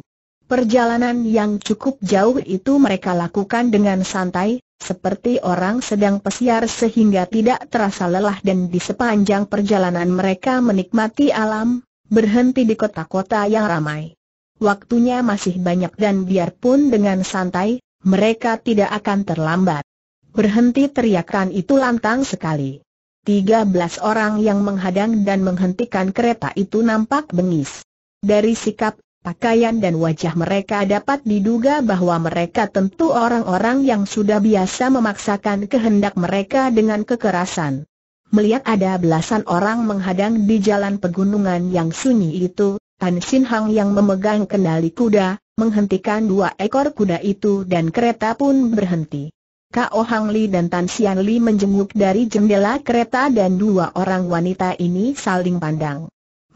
Perjalanan yang cukup jauh itu mereka lakukan dengan santai, seperti orang sedang pesiar sehingga tidak terasa lelah dan di sepanjang perjalanan mereka menikmati alam, berhenti di kota-kota yang ramai. Waktunya masih banyak dan biarpun dengan santai, mereka tidak akan terlambat. Berhenti teriakan itu lantang sekali. 13 orang yang menghadang dan menghentikan kereta itu nampak bengis. Dari sikap Pakaian dan wajah mereka dapat diduga bahwa mereka tentu orang-orang yang sudah biasa memaksakan kehendak mereka dengan kekerasan. Melihat ada belasan orang menghadang di jalan pegunungan yang sunyi itu, Tan Sin Hang yang memegang kendali kuda, menghentikan dua ekor kuda itu dan kereta pun berhenti. Kao Hang Li dan Tan Sian Li menjenguk dari jendela kereta dan dua orang wanita ini saling pandang.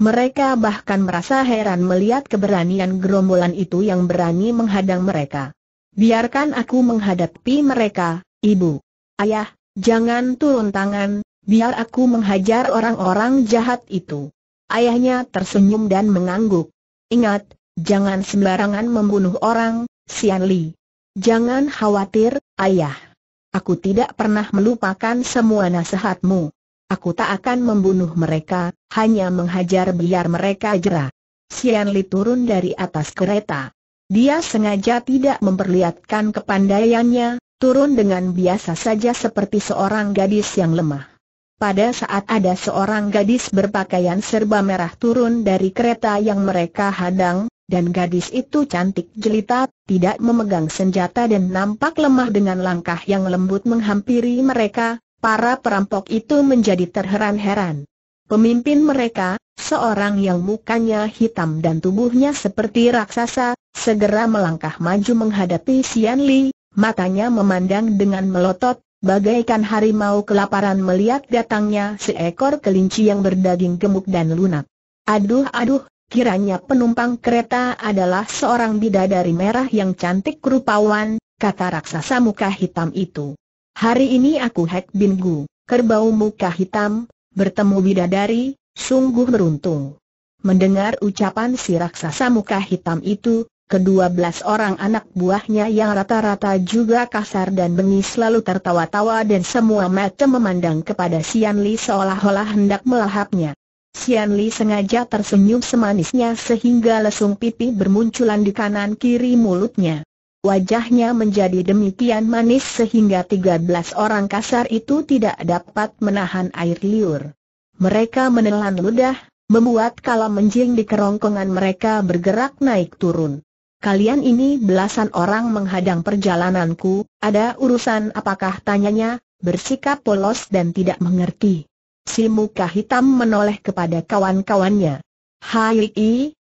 Mereka bahkan merasa heran melihat keberanian gerombolan itu yang berani menghadang mereka. Biarkan aku menghadapi mereka, ibu. Ayah, jangan turun tangan, biar aku menghajar orang-orang jahat itu. Ayahnya tersenyum dan mengangguk. Ingat, jangan sembarangan membunuh orang, Sian Li. Jangan khawatir, ayah. Aku tidak pernah melupakan semua nasihatmu. Aku tak akan membunuh mereka, hanya menghajar biar mereka jera. Sian Li turun dari atas kereta. Dia sengaja tidak memperlihatkan kepandaiannya, turun dengan biasa saja seperti seorang gadis yang lemah. Pada saat ada seorang gadis berpakaian serba merah turun dari kereta yang mereka hadang, dan gadis itu cantik jelita, tidak memegang senjata dan nampak lemah dengan langkah yang lembut menghampiri mereka, Para perampok itu menjadi terheran-heran. Pemimpin mereka, seorang yang mukanya hitam dan tubuhnya seperti raksasa, segera melangkah maju menghadapi Xian Li, matanya memandang dengan melotot, bagaikan harimau kelaparan melihat datangnya seekor kelinci yang berdaging gemuk dan lunak. Aduh aduh, kiranya penumpang kereta adalah seorang bidadari merah yang cantik rupawan, kata raksasa muka hitam itu. Hari ini aku Hek Bin Gu, kerbau muka hitam, bertemu bidadari, sungguh beruntung. Mendengar ucapan si raksasa muka hitam itu, kedua belas orang anak buahnya yang rata-rata juga kasar dan bengis lalu tertawa-tawa dan semua mata memandang kepada Sian Li seolah-olah hendak melahapnya. Sian Li sengaja tersenyum semanisnya sehingga lesung pipi bermunculan di kanan kiri mulutnya. Wajahnya menjadi demikian manis sehingga tiga belas orang kasar itu tidak dapat menahan air liur. Mereka menelan ludah, membuat kala menjing di kerongkongan mereka bergerak naik turun. Kalian ini belasan orang menghadang perjalananku, ada urusan apakah tanyanya, bersikap polos dan tidak mengerti. Si muka hitam menoleh kepada kawan-kawannya. Hai,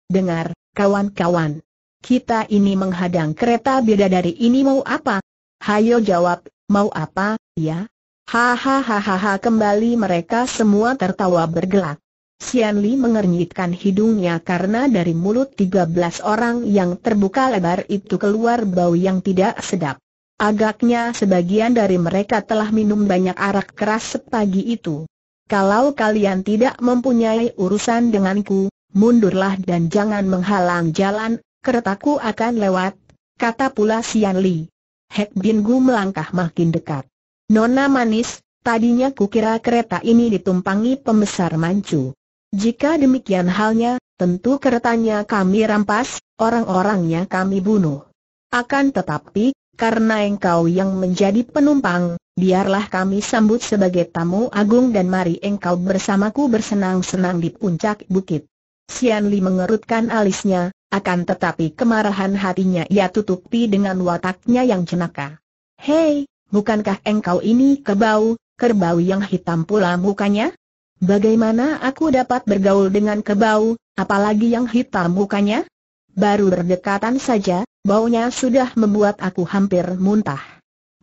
dengar, kawan-kawan kita ini menghadang kereta dari ini mau apa? Hayo jawab, mau apa, ya? Hahaha kembali mereka semua tertawa bergelak. Sian Li mengernyitkan hidungnya karena dari mulut 13 orang yang terbuka lebar itu keluar bau yang tidak sedap. Agaknya sebagian dari mereka telah minum banyak arak keras sepagi itu. Kalau kalian tidak mempunyai urusan denganku, mundurlah dan jangan menghalang jalan, keretaku akan lewat, kata pula Sian Li. Hek Bin Gu melangkah makin dekat. Nona manis, tadinya kukira kereta ini ditumpangi pembesar mancu. Jika demikian halnya, tentu keretanya kami rampas, orang-orangnya kami bunuh. Akan tetapi, karena engkau yang menjadi penumpang, biarlah kami sambut sebagai tamu agung dan mari engkau bersamaku bersenang-senang di puncak bukit. Sian Li mengerutkan alisnya, akan tetapi kemarahan hatinya ia tutupi dengan wataknya yang cenaka. Hei, bukankah engkau ini kebau, kerbau yang hitam pula mukanya? Bagaimana aku dapat bergaul dengan kebau, apalagi yang hitam mukanya? Baru berdekatan saja, baunya sudah membuat aku hampir muntah.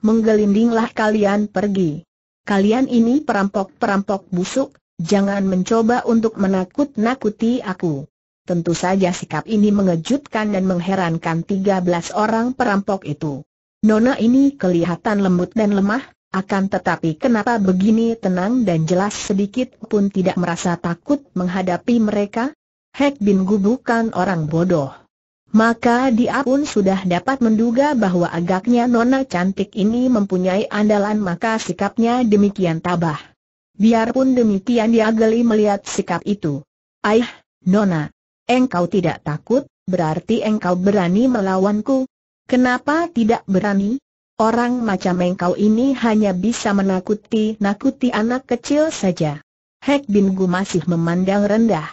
Menggelindinglah kalian pergi. Kalian ini perampok-perampok busuk, jangan mencoba untuk menakut-nakuti aku. Tentu saja sikap ini mengejutkan dan mengherankan 13 orang perampok itu. Nona ini kelihatan lembut dan lemah, akan tetapi kenapa begini tenang dan jelas sedikit pun tidak merasa takut menghadapi mereka? Hek Bin Gu bukan orang bodoh. Maka dia pun sudah dapat menduga bahwa agaknya Nona cantik ini mempunyai andalan maka sikapnya demikian tabah. Biarpun demikian dia geli melihat sikap itu. Aih, Nona, Engkau tidak takut, berarti engkau berani melawanku. Kenapa tidak berani? Orang macam engkau ini hanya bisa menakuti-nakuti anak kecil saja. Hek Bin Gu masih memandang rendah.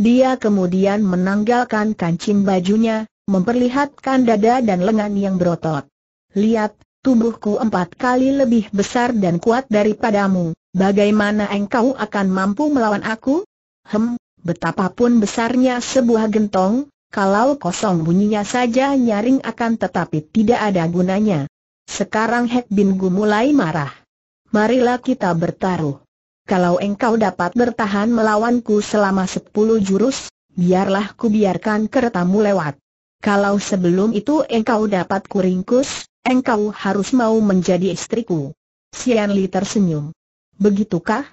Dia kemudian menanggalkan kancing bajunya, memperlihatkan dada dan lengan yang berotot. Lihat, tubuhku empat kali lebih besar dan kuat daripadamu, bagaimana engkau akan mampu melawan aku? Hem, Betapapun besarnya sebuah gentong, kalau kosong bunyinya saja nyaring akan tetapi tidak ada gunanya. Sekarang Hek Bin Gu mulai marah. Marilah kita bertaruh. Kalau engkau dapat bertahan melawanku selama sepuluh jurus, biarlah ku biarkan keretamu lewat. Kalau sebelum itu engkau dapat kuringkus, engkau harus mau menjadi istriku. Sian Li tersenyum. Begitukah?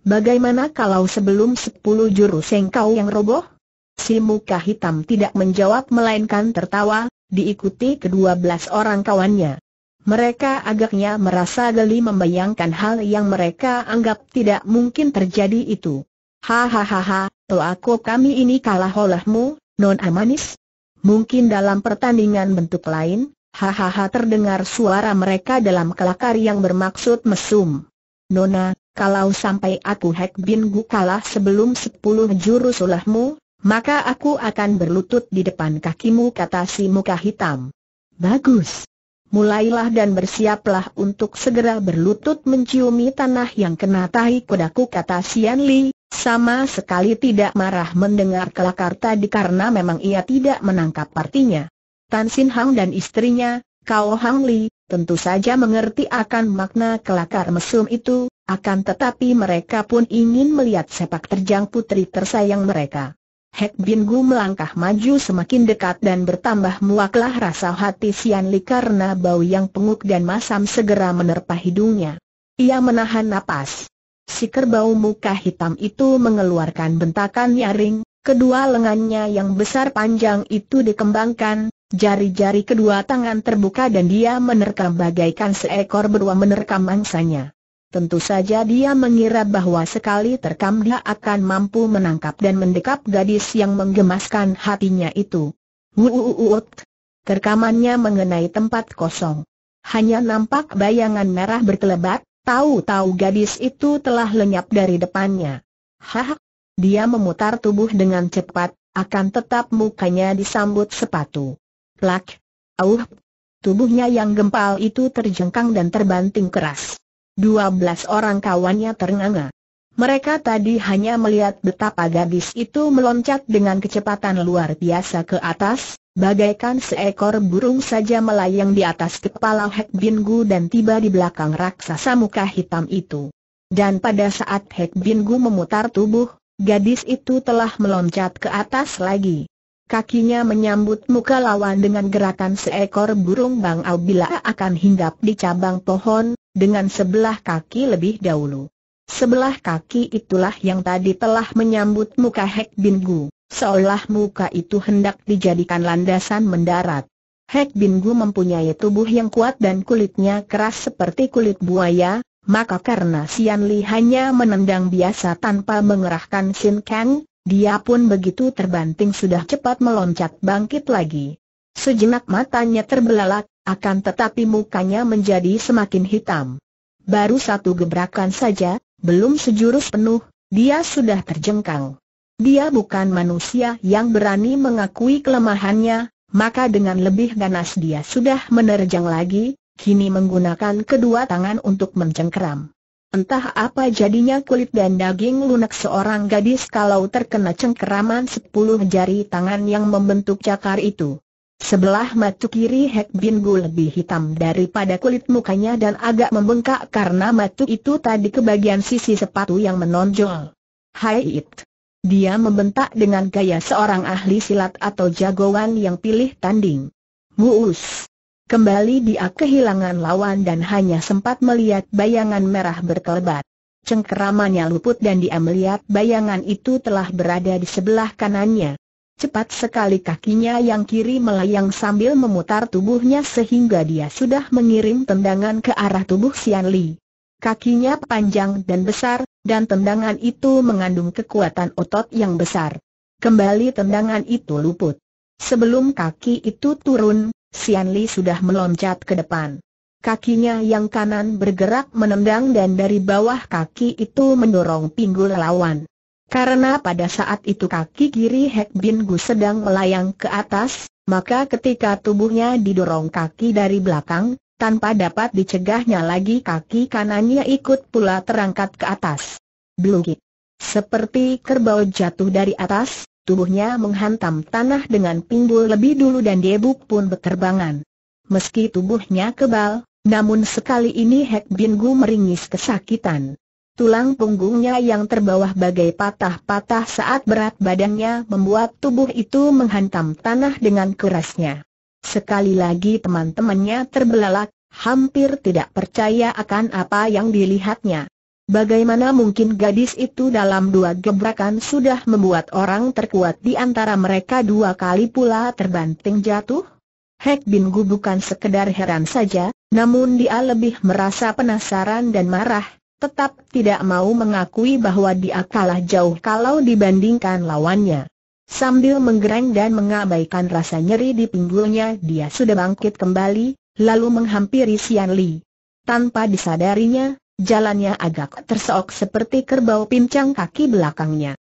Bagaimana kalau sebelum sepuluh jurus engkau yang roboh? Si muka hitam tidak menjawab melainkan tertawa, diikuti kedua belas orang kawannya. Mereka agaknya merasa geli membayangkan hal yang mereka anggap tidak mungkin terjadi itu. Hahaha, aku kami ini kalah olehmu, non amanis. Mungkin dalam pertandingan bentuk lain, hahaha terdengar suara mereka dalam kelakar yang bermaksud mesum. Nona, kalau sampai aku Hek Bin Gu kalah sebelum sepuluh jurus ulahmu, maka aku akan berlutut di depan kakimu kata si muka hitam. Bagus. Mulailah dan bersiaplah untuk segera berlutut menciumi tanah yang kena tahi kudaku kata Sian Li, sama sekali tidak marah mendengar kelakar tadi karena memang ia tidak menangkap partinya. Tan Sin Hang dan istrinya, kau Hang Li, tentu saja mengerti akan makna kelakar mesum itu, akan tetapi mereka pun ingin melihat sepak terjang putri tersayang mereka. Hek Bin Gu melangkah maju semakin dekat dan bertambah muaklah rasa hati Sian Li karena bau yang penguk dan masam segera menerpa hidungnya. Ia menahan napas. Si kerbau muka hitam itu mengeluarkan bentakan nyaring, kedua lengannya yang besar panjang itu dikembangkan, jari-jari kedua tangan terbuka dan dia menerkam bagaikan seekor beruang menerkam mangsanya. Tentu saja dia mengira bahwa sekali terkam dia akan mampu menangkap dan mendekap gadis yang menggemaskan hatinya itu. Wuuuut. Terkamannya mengenai tempat kosong. Hanya nampak bayangan merah berkelebat, tahu-tahu gadis itu telah lenyap dari depannya. Hah. Dia memutar tubuh dengan cepat, akan tetap mukanya disambut sepatu. Plak. Auh. Tubuhnya yang gempal itu terjengkang dan terbanting keras. 12 orang kawannya ternganga. Mereka tadi hanya melihat betapa gadis itu meloncat dengan kecepatan luar biasa ke atas, bagaikan seekor burung saja melayang di atas kepala Hek Bin Gu dan tiba di belakang raksasa muka hitam itu. Dan pada saat Hek Bin Gu memutar tubuh, gadis itu telah meloncat ke atas lagi. Kakinya menyambut muka lawan dengan gerakan seekor burung bangau bila akan hinggap di cabang pohon, dengan sebelah kaki lebih dahulu. Sebelah kaki itulah yang tadi telah menyambut muka Hek Bin Gu, seolah muka itu hendak dijadikan landasan mendarat. Hek Bin Gu mempunyai tubuh yang kuat dan kulitnya keras seperti kulit buaya, maka karena Sian Li hanya menendang biasa tanpa mengerahkan Sin Kang, dia pun begitu terbanting sudah cepat meloncat bangkit lagi. Sejenak matanya terbelalak, akan tetapi mukanya menjadi semakin hitam. Baru satu gebrakan saja, belum sejurus penuh, dia sudah terjengkang. Dia bukan manusia yang berani mengakui kelemahannya, maka dengan lebih ganas dia sudah menerjang lagi, kini menggunakan kedua tangan untuk mencengkeram. Entah apa jadinya kulit dan daging lunak seorang gadis kalau terkena cengkeraman sepuluh jari tangan yang membentuk cakar itu. Sebelah mata kiri Hek Bin Gu lebih hitam daripada kulit mukanya dan agak membengkak karena mata itu tadi ke bagian sisi sepatu yang menonjol. Hai It! Dia membentak dengan gaya seorang ahli silat atau jagoan yang pilih tanding. Muus! Kembali dia kehilangan lawan dan hanya sempat melihat bayangan merah berkelebat. Cengkeramannya luput dan dia melihat bayangan itu telah berada di sebelah kanannya. Cepat sekali kakinya yang kiri melayang sambil memutar tubuhnya sehingga dia sudah mengirim tendangan ke arah tubuh Sian Li. Kakinya panjang dan besar, dan tendangan itu mengandung kekuatan otot yang besar. Kembali tendangan itu luput. Sebelum kaki itu turun, Sian Li sudah meloncat ke depan. Kakinya yang kanan bergerak menendang dan dari bawah kaki itu mendorong pinggul lawan. Karena pada saat itu kaki kiri Hek Bin Gu sedang melayang ke atas, maka ketika tubuhnya didorong kaki dari belakang, tanpa dapat dicegahnya lagi kaki kanannya ikut pula terangkat ke atas. Blukit. Seperti kerbau jatuh dari atas, tubuhnya menghantam tanah dengan pinggul lebih dulu dan debuk pun berterbangan. Meski tubuhnya kebal, namun sekali ini Hek Bin Gu meringis kesakitan. Tulang punggungnya yang terbawah bagai patah-patah saat berat badannya membuat tubuh itu menghantam tanah dengan kerasnya. Sekali lagi teman-temannya terbelalak, hampir tidak percaya akan apa yang dilihatnya. Bagaimana mungkin gadis itu dalam dua gebrakan sudah membuat orang terkuat di antara mereka dua kali pula terbanting jatuh? Hek Bin Gu bukan sekedar heran saja, namun dia lebih merasa penasaran dan marah, tetap tidak mau mengakui bahwa dia kalah jauh kalau dibandingkan lawannya. Sambil menggereng dan mengabaikan rasa nyeri di pinggulnya dia sudah bangkit kembali, lalu menghampiri Sian Li. Tanpa disadarinya, jalannya agak terseok seperti kerbau pincang kaki belakangnya.